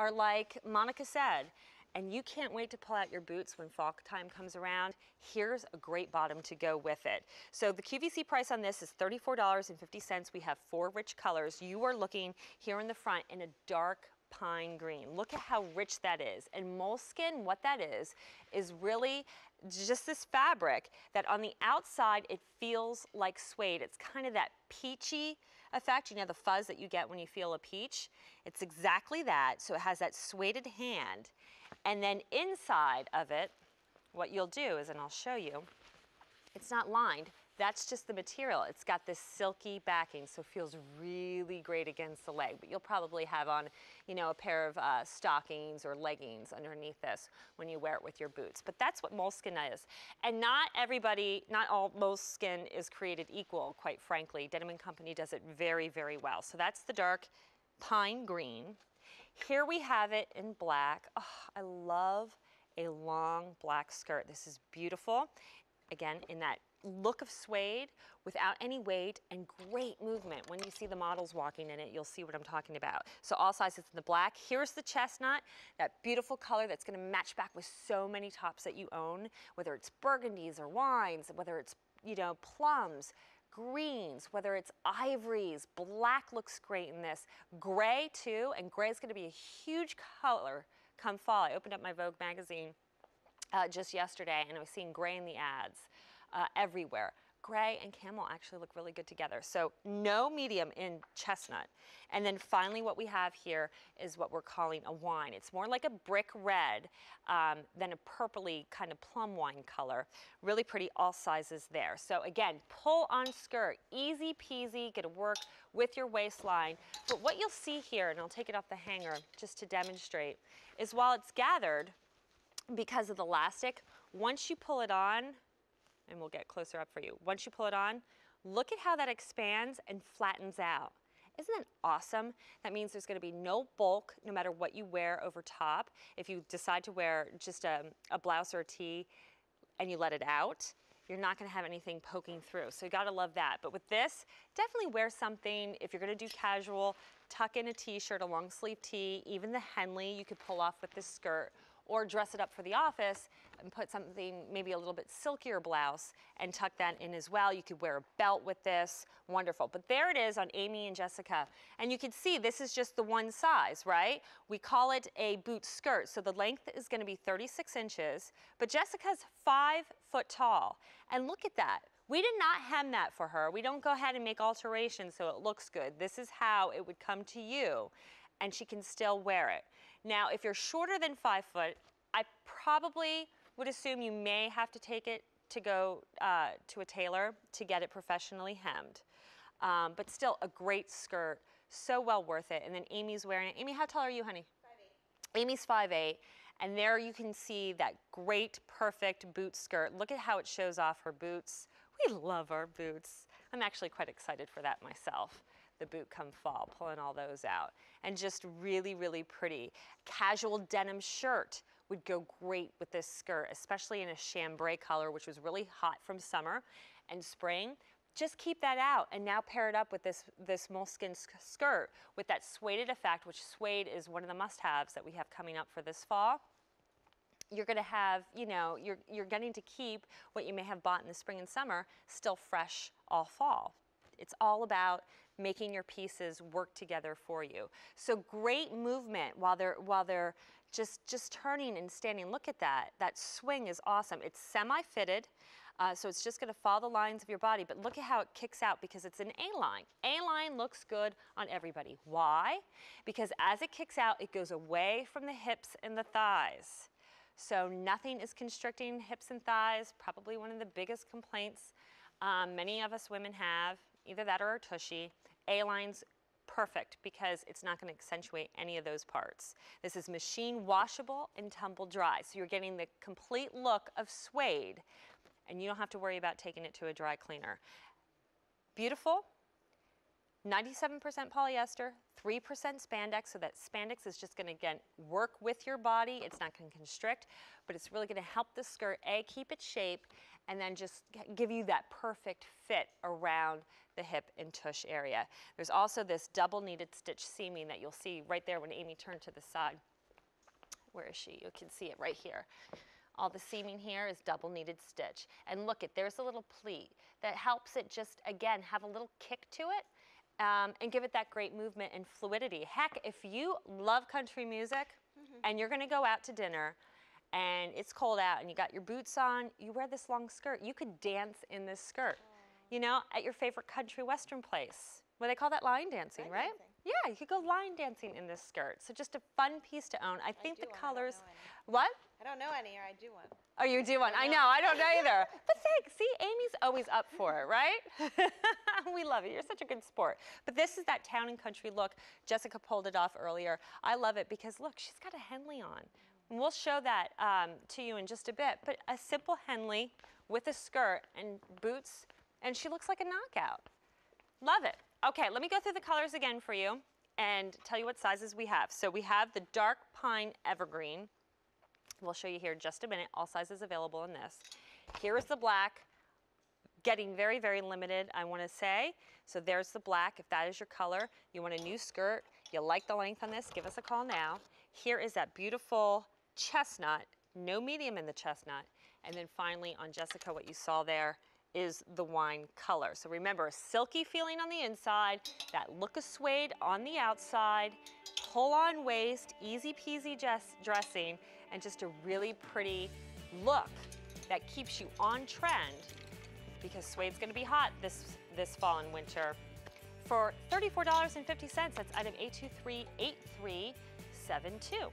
are like Monica said, and you can't wait to pull out your boots when fall time comes around, here's a great bottom to go with it. So the QVC price on this is $34.50. We have four rich colors. You are looking here in the front in a dark pine green. Look at how rich that is. And moleskin, what that is, is really just this fabric that on the outside, it feels like suede. It's kind of that peachy effect. You know the fuzz that you get when you feel a peach? It's exactly that. So it has that suede hand. And then inside of it, what you'll do is, and I'll show you, it's not lined, that's just the material. It's got this silky backing, so feels really great against the leg. But you'll probably have on, you know, a pair of uh, stockings or leggings underneath this when you wear it with your boots. But that's what moleskin is. And not everybody, not all moleskin is created equal, quite frankly. Denim & Company does it very, very well. So that's the dark pine green. Here we have it in black. Oh, I love a long black skirt. This is beautiful again, in that look of suede without any weight and great movement. When you see the models walking in it, you'll see what I'm talking about. So all sizes in the black. Here's the chestnut, that beautiful color that's gonna match back with so many tops that you own, whether it's burgundies or wines, whether it's, you know, plums, greens, whether it's ivories, black looks great in this, gray too, and gray is gonna be a huge color come fall. I opened up my Vogue magazine uh, just yesterday, and I was seeing gray in the ads uh, everywhere. Gray and camel actually look really good together. So no medium in chestnut. And then finally what we have here is what we're calling a wine. It's more like a brick red um, than a purpley kind of plum wine color. Really pretty, all sizes there. So again, pull on skirt, easy peasy, get to work with your waistline. But what you'll see here, and I'll take it off the hanger just to demonstrate, is while it's gathered, because of the elastic. Once you pull it on, and we'll get closer up for you. Once you pull it on, look at how that expands and flattens out. Isn't that awesome? That means there's gonna be no bulk no matter what you wear over top. If you decide to wear just a, a blouse or a tee and you let it out, you're not gonna have anything poking through. So you gotta love that. But with this, definitely wear something. If you're gonna do casual, tuck in a t-shirt, a long sleeve tee, even the Henley you could pull off with this skirt or dress it up for the office and put something, maybe a little bit silkier blouse and tuck that in as well. You could wear a belt with this, wonderful. But there it is on Amy and Jessica. And you can see this is just the one size, right? We call it a boot skirt. So the length is gonna be 36 inches, but Jessica's five foot tall. And look at that. We did not hem that for her. We don't go ahead and make alterations so it looks good. This is how it would come to you and she can still wear it. Now, if you're shorter than five foot, I probably would assume you may have to take it to go uh, to a tailor to get it professionally hemmed. Um, but still a great skirt, so well worth it. And then Amy's wearing it. Amy, how tall are you, honey? Five Amy's 5'8", and there you can see that great, perfect boot skirt. Look at how it shows off her boots. We love our boots. I'm actually quite excited for that myself the boot come fall, pulling all those out. And just really, really pretty. Casual denim shirt would go great with this skirt, especially in a chambray color, which was really hot from summer and spring. Just keep that out and now pair it up with this, this moleskin skirt with that suede effect, which suede is one of the must-haves that we have coming up for this fall you're going to have, you know, you're, you're getting to keep what you may have bought in the spring and summer still fresh all fall. It's all about making your pieces work together for you. So great movement while they're, while they're just, just turning and standing. Look at that. That swing is awesome. It's semi-fitted. Uh, so it's just going to follow the lines of your body, but look at how it kicks out because it's an A-line. A-line looks good on everybody. Why? Because as it kicks out, it goes away from the hips and the thighs. So nothing is constricting hips and thighs, probably one of the biggest complaints um, many of us women have, either that or our tushy. A-line's perfect because it's not going to accentuate any of those parts. This is machine washable and tumble dry. So you're getting the complete look of suede and you don't have to worry about taking it to a dry cleaner. Beautiful, 97% polyester, 3% spandex, so that spandex is just gonna, again, work with your body. It's not gonna constrict, but it's really gonna help the skirt, A, keep its shape, and then just give you that perfect fit around the hip and tush area. There's also this double needed stitch seaming that you'll see right there when Amy turned to the side. Where is she? You can see it right here. All the seaming here is double needed stitch. And look it, there's a little pleat that helps it just, again, have a little kick to it um, and give it that great movement and fluidity. Heck, if you love country music mm -hmm. and you're gonna go out to dinner and it's cold out and you got your boots on, you wear this long skirt, you could dance in this skirt, Aww. Oh. you know, at your favorite country western place. What well, they call that line dancing, right? Yeah, you could go line dancing in this skirt. So just a fun piece to own. I think I the colors. what? I don't know any, or I do one. Oh, you do one. I, I know. know. I don't know either. but think. See, Amy's always up for it, right? we love it. You're such a good sport. But this is that town and country look. Jessica pulled it off earlier. I love it because look, she's got a Henley on. And we'll show that um, to you in just a bit. But a simple Henley with a skirt and boots, and she looks like a knockout. Love it. Okay, let me go through the colors again for you and tell you what sizes we have. So we have the dark pine evergreen. We'll show you here in just a minute, all sizes available in this. Here is the black, getting very, very limited, I wanna say. So there's the black, if that is your color, you want a new skirt, you like the length on this, give us a call now. Here is that beautiful chestnut, no medium in the chestnut. And then finally on Jessica, what you saw there is the wine color. So remember, a silky feeling on the inside, that look of suede on the outside, pull on waist, easy peasy dressing, and just a really pretty look that keeps you on trend because suede's gonna be hot this, this fall and winter. For $34.50, that's item 8238372.